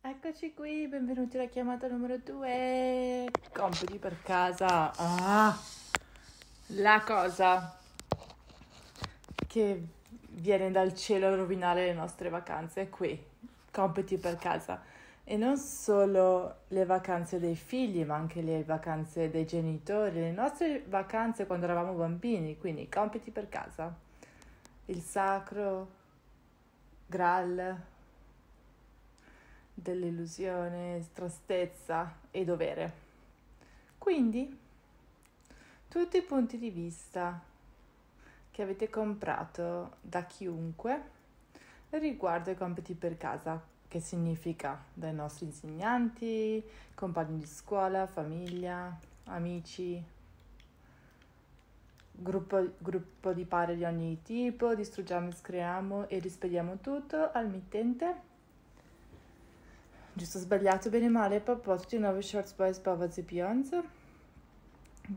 Eccoci qui, benvenuti alla chiamata numero 2. Compiti per casa. Ah, la cosa che viene dal cielo a rovinare le nostre vacanze è qui. Compiti per casa. E non solo le vacanze dei figli, ma anche le vacanze dei genitori, le nostre vacanze quando eravamo bambini, quindi compiti per casa. Il sacro, Graal, dell'illusione, tristezza e dovere. Quindi, tutti i punti di vista che avete comprato da chiunque riguardo ai compiti per casa, che significa dai nostri insegnanti, compagni di scuola, famiglia, amici, gruppo, gruppo di pari di ogni tipo, distruggiamo, scriviamo e rispediamo tutto al mittente giusto sbagliato, bene male, poi a proposito di nuovo short boys Pavaz e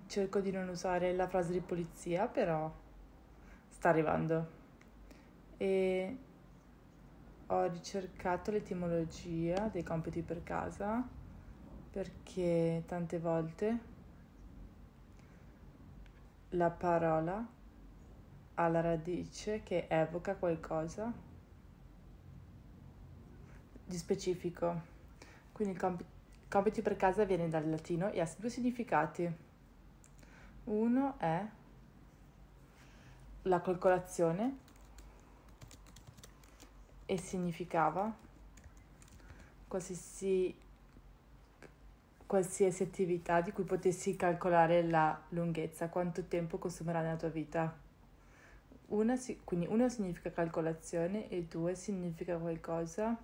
Cerco di non usare la frase di polizia, però sta arrivando. E ho ricercato l'etimologia dei compiti per casa perché tante volte la parola ha la radice che evoca qualcosa di specifico quindi il comp- compiti per casa viene dal latino e ha due significati. Uno è la calcolazione e significava qualsiasi, qualsiasi attività di cui potessi calcolare la lunghezza, quanto tempo consumerà nella tua vita. Una, quindi uno significa calcolazione e due significa qualcosa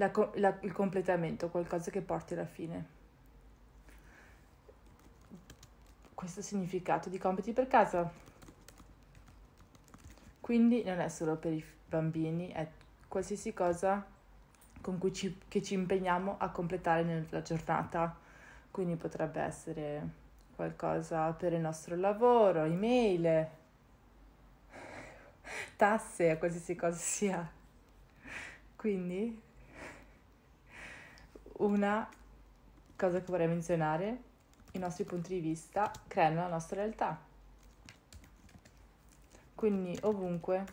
la, la, il completamento, qualcosa che porti alla fine. Questo significato di compiti per casa. Quindi non è solo per i bambini, è qualsiasi cosa con cui ci, ci impegniamo a completare nella giornata. Quindi potrebbe essere qualcosa per il nostro lavoro, email, tasse, qualsiasi cosa sia. Quindi una cosa che vorrei menzionare, i nostri punti di vista creano la nostra realtà. Quindi ovunque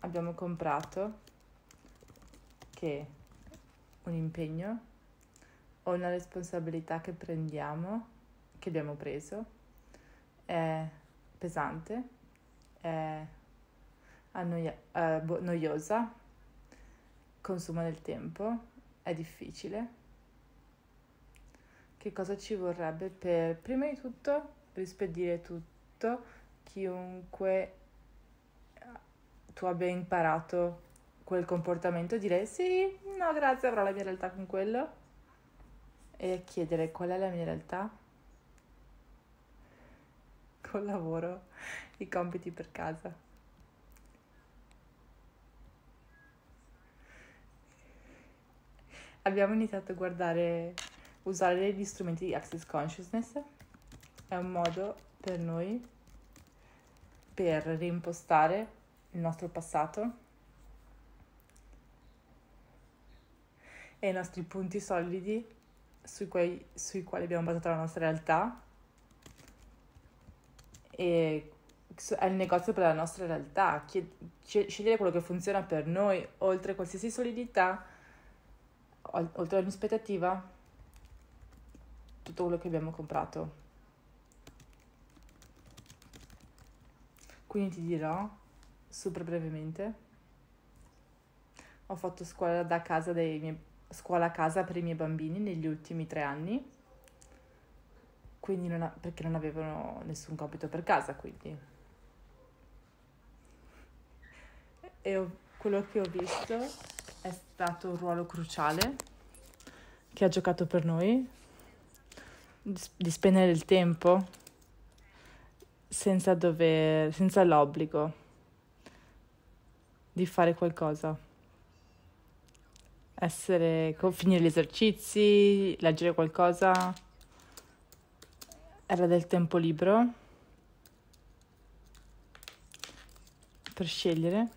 abbiamo comprato che un impegno o una responsabilità che prendiamo, che abbiamo preso, è pesante, è annoia- eh, boh, noiosa, consuma del tempo, è difficile che cosa ci vorrebbe per, prima di tutto, rispedire tutto, chiunque eh, tu abbia imparato quel comportamento, dire sì, no grazie, avrò la mia realtà con quello e chiedere qual è la mia realtà col lavoro, i compiti per casa. Abbiamo iniziato a guardare usare gli strumenti di Access Consciousness è un modo per noi per reimpostare il nostro passato e i nostri punti solidi sui, quei, sui quali abbiamo basato la nostra realtà e è il negozio per la nostra realtà, scegliere quello che funziona per noi oltre qualsiasi solidità, oltre ogni aspettativa tutto quello che abbiamo comprato. Quindi ti dirò super brevemente. Ho fatto scuola da casa dei miei, scuola a casa per i miei bambini negli ultimi tre anni. Quindi non ha, perché non avevano nessun compito per casa, quindi. E ho, quello che ho visto è stato un ruolo cruciale che ha giocato per noi, di spendere il tempo senza, dover, senza l'obbligo di fare qualcosa. Essere, finire gli esercizi, leggere qualcosa. Era del tempo libero per scegliere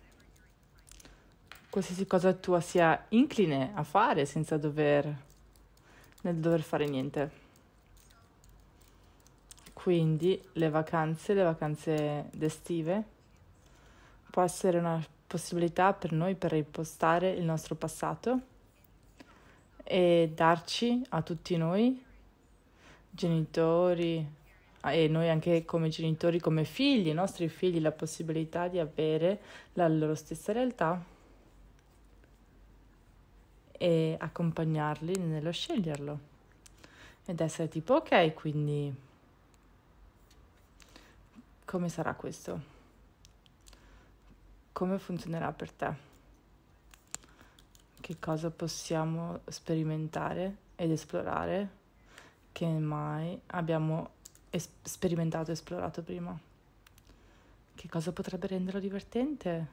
qualsiasi cosa tua sia incline a fare senza dover, nel dover fare niente. Quindi le vacanze, le vacanze estive, può essere una possibilità per noi per ripostare il nostro passato e darci a tutti noi, genitori e noi anche come genitori, come figli, i nostri figli, la possibilità di avere la loro stessa realtà e accompagnarli nello sceglierlo ed essere tipo ok, quindi come sarà questo? Come funzionerà per te? Che cosa possiamo sperimentare ed esplorare che mai abbiamo es- sperimentato e esplorato prima? Che cosa potrebbe renderlo divertente?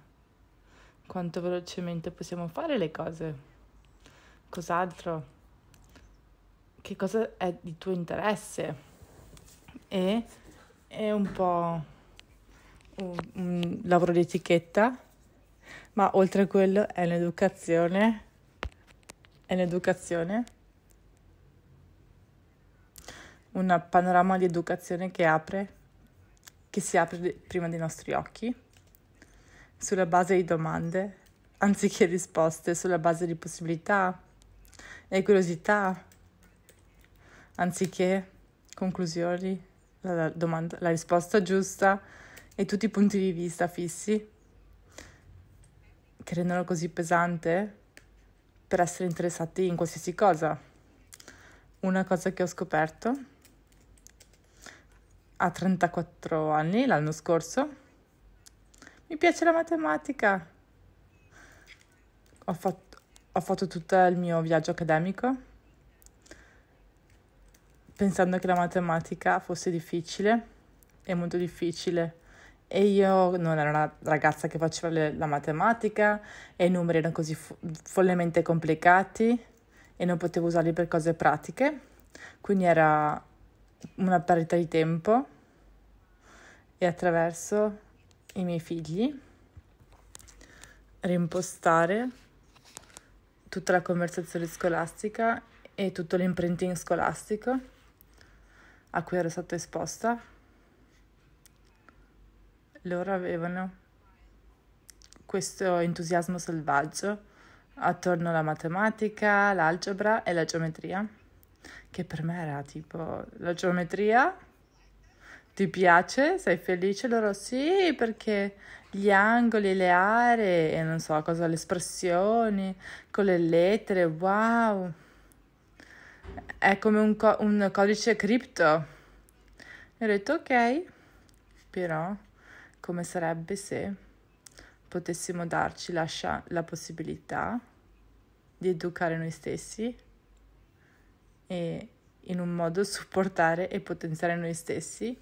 Quanto velocemente possiamo fare le cose? Cos'altro? Che cosa è di tuo interesse? E è un po' un lavoro di etichetta, ma oltre a quello è un'educazione, è un'educazione, un panorama di educazione che apre, che si apre prima dei nostri occhi, sulla base di domande, anziché risposte, sulla base di possibilità e curiosità, anziché conclusioni la, domanda, la risposta giusta e tutti i punti di vista fissi che rendono così pesante per essere interessati in qualsiasi cosa. Una cosa che ho scoperto a 34 anni l'anno scorso, mi piace la matematica. Ho fatto, ho fatto tutto il mio viaggio accademico pensando che la matematica fosse difficile, è molto difficile. E io non ero una ragazza che faceva le, la matematica e i numeri erano così fo- follemente complicati e non potevo usarli per cose pratiche, quindi era una perdita di tempo e attraverso i miei figli rimpostare tutta la conversazione scolastica e tutto l'imprinting scolastico a cui ero stata esposta, loro avevano questo entusiasmo selvaggio attorno alla matematica, l'algebra e la geometria, che per me era tipo la geometria ti piace? Sei felice? Loro sì, perché gli angoli, le aree e non so cosa, le espressioni con le lettere, wow è come un, co- un codice cripto. E ho detto ok, però come sarebbe se potessimo darci la, la possibilità di educare noi stessi e in un modo supportare e potenziare noi stessi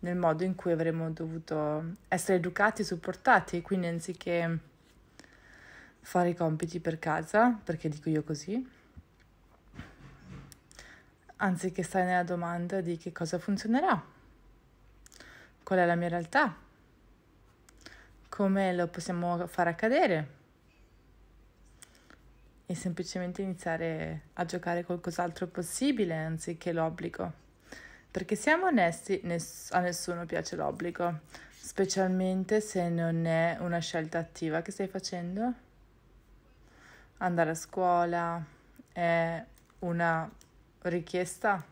nel modo in cui avremmo dovuto essere educati e supportati, quindi anziché fare i compiti per casa, perché dico io così, anziché stare nella domanda di che cosa funzionerà, qual è la mia realtà, come lo possiamo far accadere e semplicemente iniziare a giocare qualcos'altro possibile anziché l'obbligo. Perché siamo onesti, ness- a nessuno piace l'obbligo, specialmente se non è una scelta attiva che stai facendo. Andare a scuola è una richiesta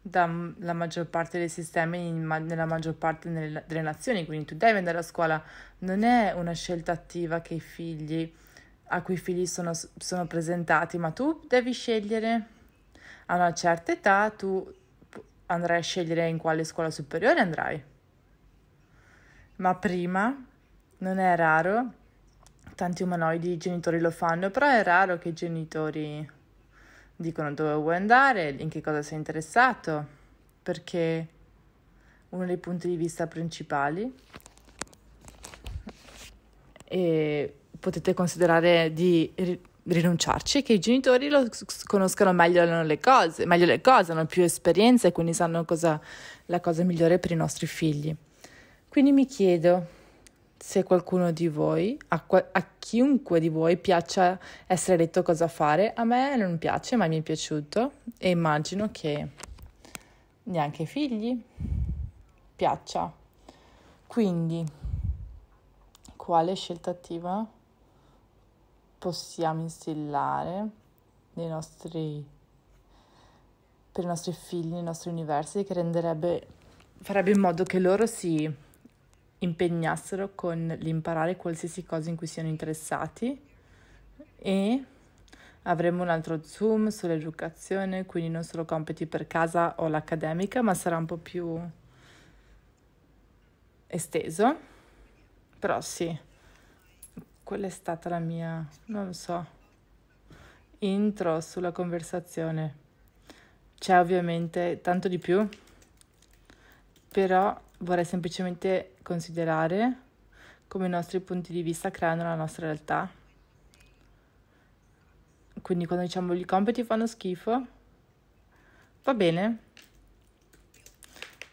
dalla maggior parte dei sistemi ma, nella maggior parte nelle, delle nazioni, quindi tu devi andare a scuola, non è una scelta attiva che i figli, a cui i figli sono, sono presentati, ma tu devi scegliere. A una certa età tu andrai a scegliere in quale scuola superiore andrai. Ma prima non è raro, tanti umanoidi i genitori lo fanno, però è raro che i genitori dicono dove vuoi andare, in che cosa sei interessato, perché uno dei punti di vista principali e potete considerare di rinunciarci che i genitori lo conoscano meglio le cose, meglio le cose, hanno più esperienza e quindi sanno cosa, la cosa migliore per i nostri figli. Quindi mi chiedo, se qualcuno di voi, a, qua- a, chiunque di voi piaccia essere detto cosa fare, a me non piace, ma mi è piaciuto e immagino che neanche ai figli piaccia. Quindi, quale scelta attiva possiamo instillare nei nostri, per i nostri figli, nei nostri universi, che renderebbe, farebbe in modo che loro si impegnassero con l'imparare qualsiasi cosa in cui siano interessati e avremo un altro Zoom sull'educazione, quindi non solo compiti per casa o l'accademica, ma sarà un po' più esteso. Però sì, quella è stata la mia, non so, intro sulla conversazione. C'è ovviamente tanto di più, però vorrei semplicemente considerare come i nostri punti di vista creano la nostra realtà. Quindi quando diciamo i compiti fanno schifo, va bene.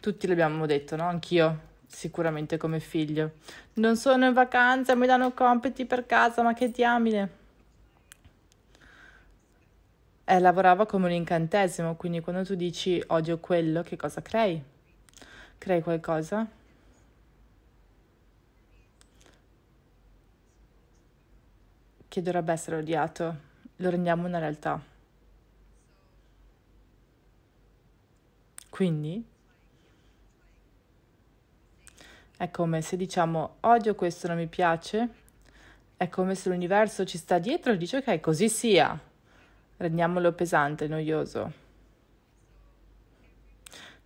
Tutti l'abbiamo detto, no? Anch'io, sicuramente come figlio. Non sono in vacanza, mi danno compiti per casa, ma che diamine. E eh, lavorava come un incantesimo, quindi quando tu dici odio quello, che cosa crei? Crei qualcosa? che dovrebbe essere odiato, lo rendiamo una realtà. Quindi è come se diciamo odio questo, non mi piace, è come se l'universo ci sta dietro e dice ok, così sia, rendiamolo pesante, noioso.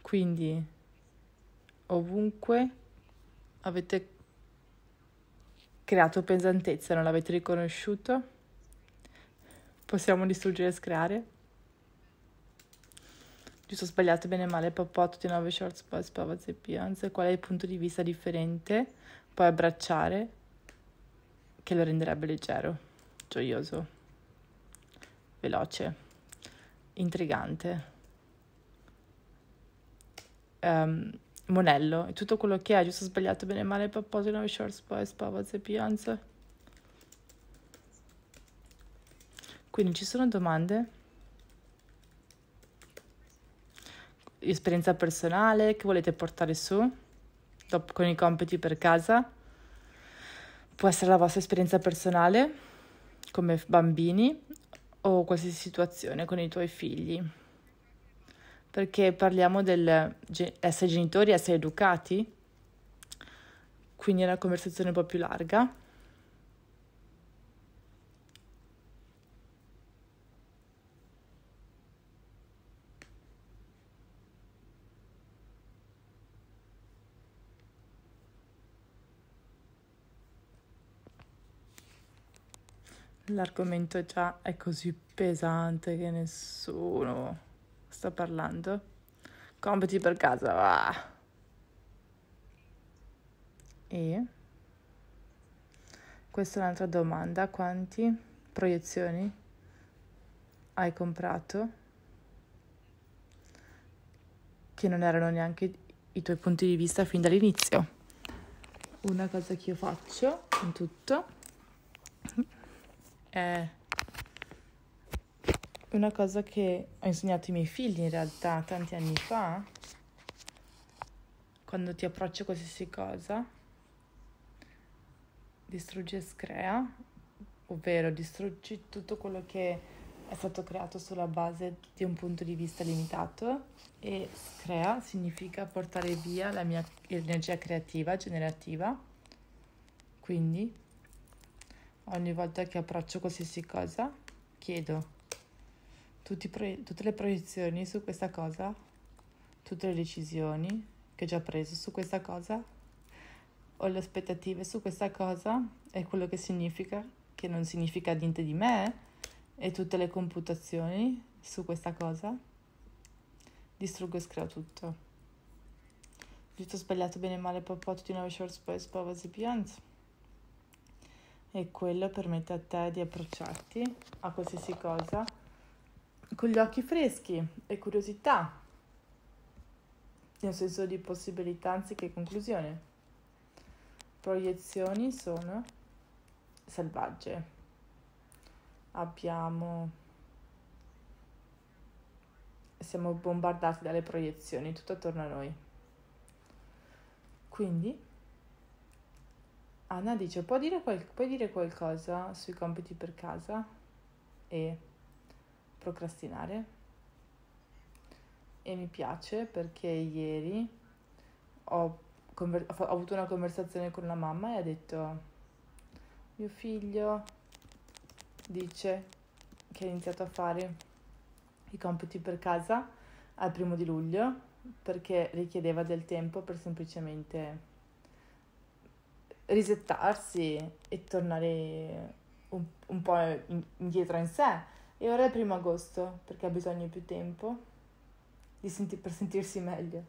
Quindi ovunque avete creato pesantezza, non l'avete riconosciuto? Possiamo distruggere e screare? Giusto, sbagliato, bene, male, papà, tutti i nove shorts, poi spavazze, pianze, qual è il punto di vista differente? Puoi abbracciare, che lo renderebbe leggero, gioioso, veloce, intrigante. Um, monello e tutto quello che è, giusto, sbagliato, bene, male, papposo, no, short, spy, spava, zepianza. Quindi ci sono domande? Esperienza personale che volete portare su dopo con i compiti per casa? Può essere la vostra esperienza personale come bambini o qualsiasi situazione con i tuoi figli perché parliamo del essere genitori, essere educati, quindi è una conversazione un po' più larga. L'argomento già è così pesante che nessuno sto parlando. Compiti per casa. Ah. E? Questa è un'altra domanda. Quanti proiezioni hai comprato? Che non erano neanche i tuoi punti di vista fin dall'inizio. Una cosa che io faccio in tutto è una cosa che ho insegnato ai miei figli in realtà tanti anni fa, quando ti approccio a qualsiasi cosa, distruggi e screa, ovvero distruggi tutto quello che è stato creato sulla base di un punto di vista limitato e screa significa portare via la mia energia creativa, generativa. Quindi ogni volta che approccio qualsiasi cosa chiedo pro- tutte le proiezioni su questa cosa, tutte le decisioni che ho già preso su questa cosa, ho le aspettative su questa cosa e quello che significa, che non significa niente di me, e tutte le computazioni su questa cosa. Distruggo e screo tutto. Giusto sbagliato bene e male popot di nuove short space povas e beyond. E quello permette a te di approcciarti a qualsiasi cosa con gli occhi freschi e curiosità, nel senso di possibilità anziché conclusione. Proiezioni sono selvagge. Abbiamo siamo bombardati dalle proiezioni tutto attorno a noi. Quindi Anna dice: Puoi dire, qual- puoi dire qualcosa sui compiti per casa? E procrastinare e mi piace perché ieri ho, conver- ho avuto una conversazione con la mamma e ha detto mio figlio dice che ha iniziato a fare i compiti per casa al primo di luglio perché richiedeva del tempo per semplicemente risettarsi e tornare un, un po' indietro in sé e ora è il primo agosto perché ha bisogno di più tempo di senti- per sentirsi meglio.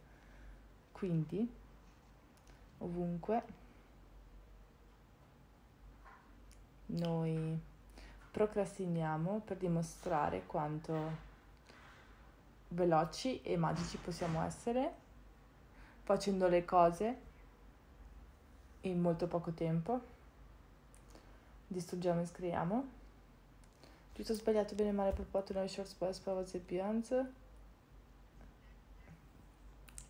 Quindi, ovunque, noi procrastiniamo per dimostrare quanto veloci e magici possiamo essere facendo le cose in molto poco tempo. Distruggiamo e scriviamo ti ho sbagliato, bene male, per proposto nelle short sport, spavazze e pianze.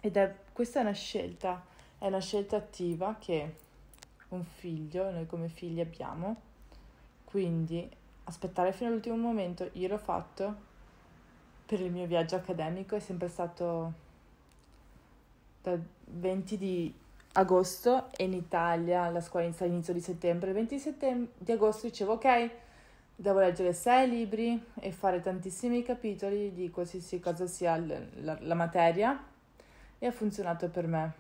Ed è, questa è una scelta, è una scelta attiva che un figlio, noi come figli abbiamo, quindi aspettare fino all'ultimo momento, io l'ho fatto per il mio viaggio accademico, è sempre stato dal 20 di agosto e in Italia la scuola inizia all'inizio di settembre, il 20 di, settem- di agosto dicevo ok, Devo leggere sei libri e fare tantissimi capitoli di qualsiasi cosa sia la, la materia e ha funzionato per me.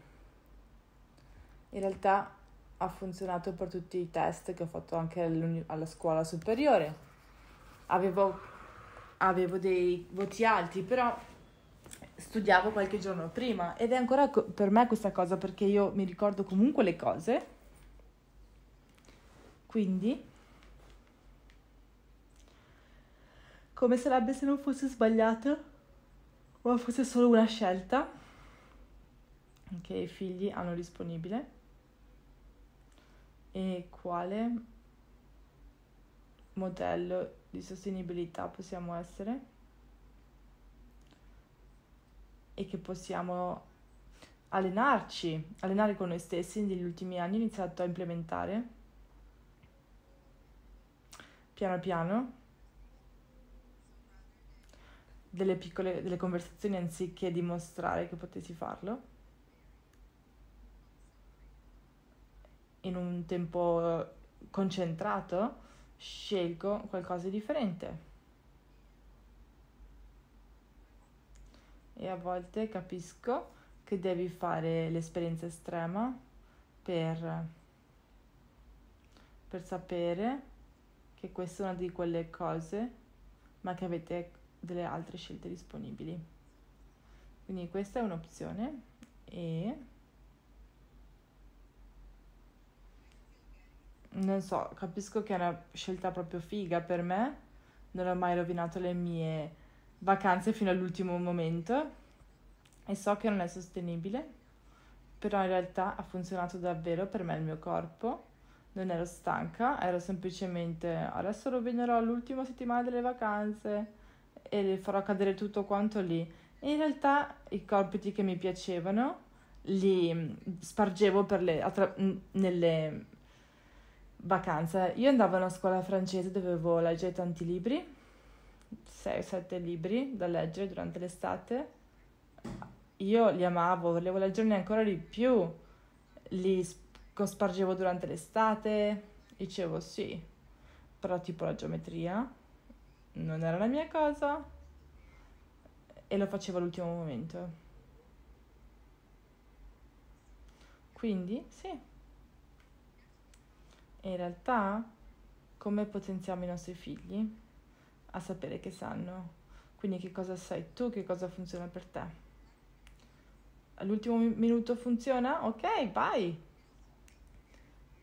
In realtà ha funzionato per tutti i test che ho fatto anche alla scuola superiore. Avevo, avevo dei voti alti, però studiavo qualche giorno prima ed è ancora co- per me questa cosa perché io mi ricordo comunque le cose. Quindi Come sarebbe se non fosse sbagliato O fosse solo una scelta che i figli hanno disponibile? E quale modello di sostenibilità possiamo essere? E che possiamo allenarci, allenare con noi stessi negli ultimi anni ho iniziato a implementare piano piano delle piccole delle conversazioni anziché dimostrare che potessi farlo in un tempo concentrato scelgo qualcosa di differente e a volte capisco che devi fare l'esperienza estrema per, per sapere che questa è una di quelle cose ma che avete delle altre scelte disponibili. Quindi questa è un'opzione e non so, capisco che è una scelta proprio figa per me, non ho mai rovinato le mie vacanze fino all'ultimo momento e so che non è sostenibile, però in realtà ha funzionato davvero per me il mio corpo, non ero stanca, ero semplicemente adesso rovinerò l'ultima settimana delle vacanze e farò cadere tutto quanto lì. in realtà i compiti che mi piacevano li mm, spargevo le, attra- mm, nelle vacanze. Io andavo a una scuola francese dove avevo leggere tanti libri, 6-7 libri da leggere durante l'estate. Io li amavo, volevo leggerne ancora di più. Li spargevo durante l'estate, dicevo sì, però tipo la geometria non era la mia cosa e lo facevo all'ultimo momento. Quindi, sì. in realtà, come potenziamo i nostri figli a sapere che sanno? Quindi che cosa sai tu, che cosa funziona per te? All'ultimo minuto funziona? Ok, vai!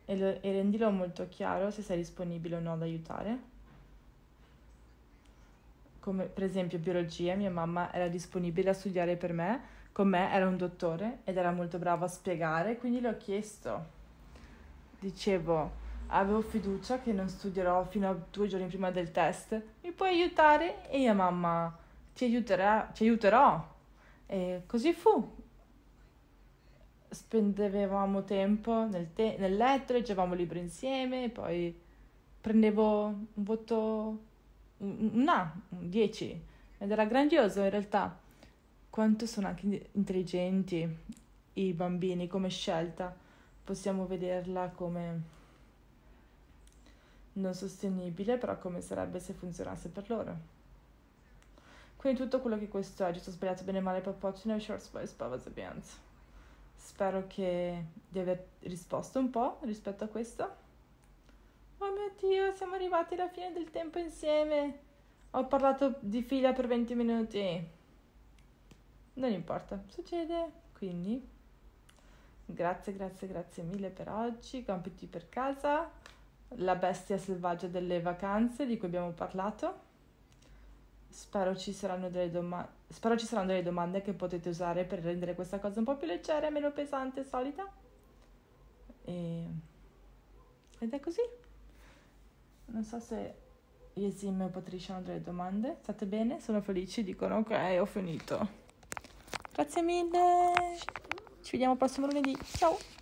E, lo, e rendilo molto chiaro se sei disponibile o no ad aiutare come per esempio biologia, mia mamma era disponibile a studiare per me, con me era un dottore ed era molto bravo a spiegare, quindi le ho chiesto. Dicevo, avevo fiducia che non studierò fino a due giorni prima del test, mi puoi aiutare? E mia mamma, ti, aiuterà, ti aiuterò. E così fu. Spendevamo tempo nel, te- nel letto, leggevamo libri insieme, poi prendevo un voto Mm, una, 10 ed era grandioso in realtà. Quanto sono anche intelligenti i bambini come scelta, possiamo vederla come non sostenibile, però come sarebbe se funzionasse per loro. Quindi tutto quello che questo è, giusto, sbagliato bene male pappocino short boys pavasabianz. Spero che di aver risposto un po' rispetto a questo. Oh mio Dio, siamo arrivati alla fine del tempo insieme. Ho parlato di fila per 20 minuti. Non importa, succede. Quindi, grazie, grazie, grazie mille per oggi. Compiti per casa. La bestia selvaggia delle vacanze di cui abbiamo parlato. Spero ci, doma- Spero ci saranno delle domande che potete usare per rendere questa cosa un po' più leggera e meno pesante solita. E... Ed è così. Non so se Yesim o Patricia hanno delle domande. State bene? Sono felici? Dicono ok, ho finito. Grazie mille. Ci vediamo prossimo lunedì. Ciao.